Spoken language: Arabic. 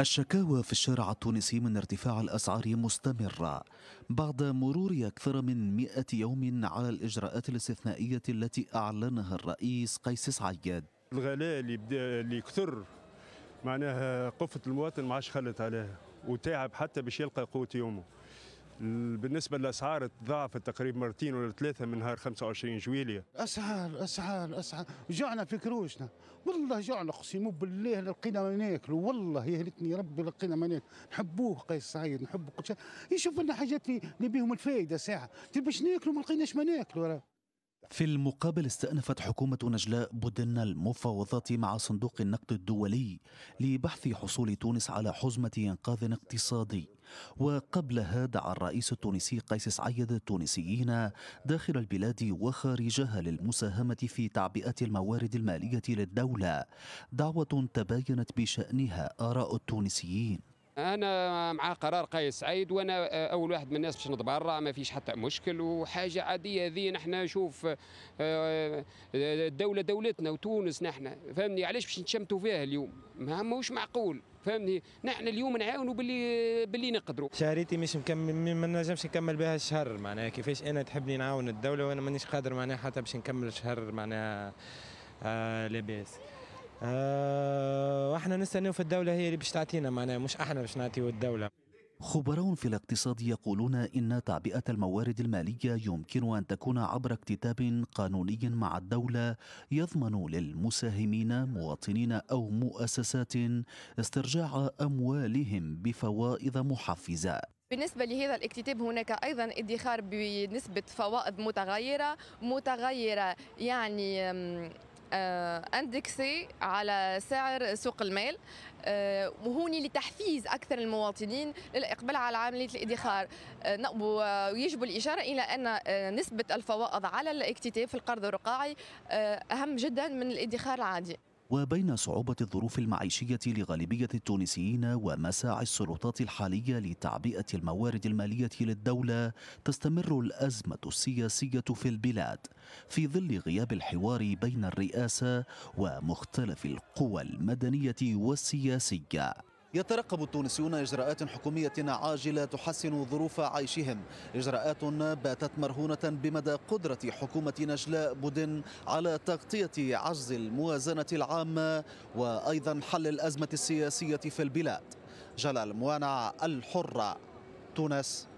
الشكاوى في الشارع التونسي من ارتفاع الأسعار مستمرة بعد مرور أكثر من مئة يوم على الإجراءات الاستثنائية التي أعلنها الرئيس قيس سعيد الغلاء اللي بدا اللي كثر معناها قفة المواطن ما عادش خلت عليها وتعب حتى باش يلقى قوت يومه بالنسبه للاسعار تضاعفت تقريبا مرتين ولا ثلاثه من نهار 25 جويليه اسعار اسعار اسعار جوعنا في كروشنا والله جوعنا اقسم بالله لقينا ما ناكلوا والله يهلكني ربي لقينا ما ناكلوا نحبوه قيس سعيد نحبوه كل شيء يشوف لنا حاجات اللي بيهم الفائده ساعه باش ناكلوا ما لقيناش ما ناكلوا في المقابل استأنفت حكومة نجلاء بدن المفاوضات مع صندوق النقد الدولي لبحث حصول تونس على حزمة إنقاذ اقتصادي وقبلها دعا الرئيس التونسي قيس سعيد التونسيين داخل البلاد وخارجها للمساهمة في تعبئة الموارد المالية للدولة دعوة تباينت بشأنها آراء التونسيين انا مع قرار قيس سعيد وانا اول واحد من الناس باش نتبرع ما فيش حتى مشكل وحاجه عاديه هذه نحن نشوف الدوله آه، دولتنا وتونس نحن فهمني علاش باش نتشمتوا فيها اليوم ما هوش معقول فهمني نحن اليوم نعاونوا باللي باللي نقدروا شهريتي مش مكمل ما نجمش نكمل بها الشهر معناها كيفاش انا تحبني نعاون الدوله وانا مانيش قادر معناها حتى باش نكمل الشهر معناها آه لاباس آه، واحنا نستناو في الدوله هي اللي باش تعطينا معناها مش احنا باش نعطيو الدوله خبراء في الاقتصاد يقولون إن تعبئة الموارد المالية يمكن أن تكون عبر اكتتاب قانوني مع الدولة يضمن للمساهمين مواطنين أو مؤسسات استرجاع أموالهم بفوائض محفزة بالنسبة لهذا الاكتتاب هناك أيضا ادخار بنسبة فوائد متغيرة متغيرة يعني اندكسي آه، على سعر سوق المال آه، وهوني لتحفيز اكثر المواطنين للاقبال على عمليه الادخار آه، ويجب الاشاره الى ان نسبه الفوائض على الاكتتاب في القرض الرقاعي اهم جدا من الادخار العادي وبين صعوبة الظروف المعيشية لغالبية التونسيين ومساعي السلطات الحالية لتعبئة الموارد المالية للدولة تستمر الأزمة السياسية في البلاد في ظل غياب الحوار بين الرئاسة ومختلف القوى المدنية والسياسية يترقب التونسيون إجراءات حكومية عاجلة تحسن ظروف عيشهم إجراءات باتت مرهونة بمدى قدرة حكومة نجلاء بودن على تغطية عجز الموازنة العامة وأيضا حل الأزمة السياسية في البلاد جلال موانع الحرة تونس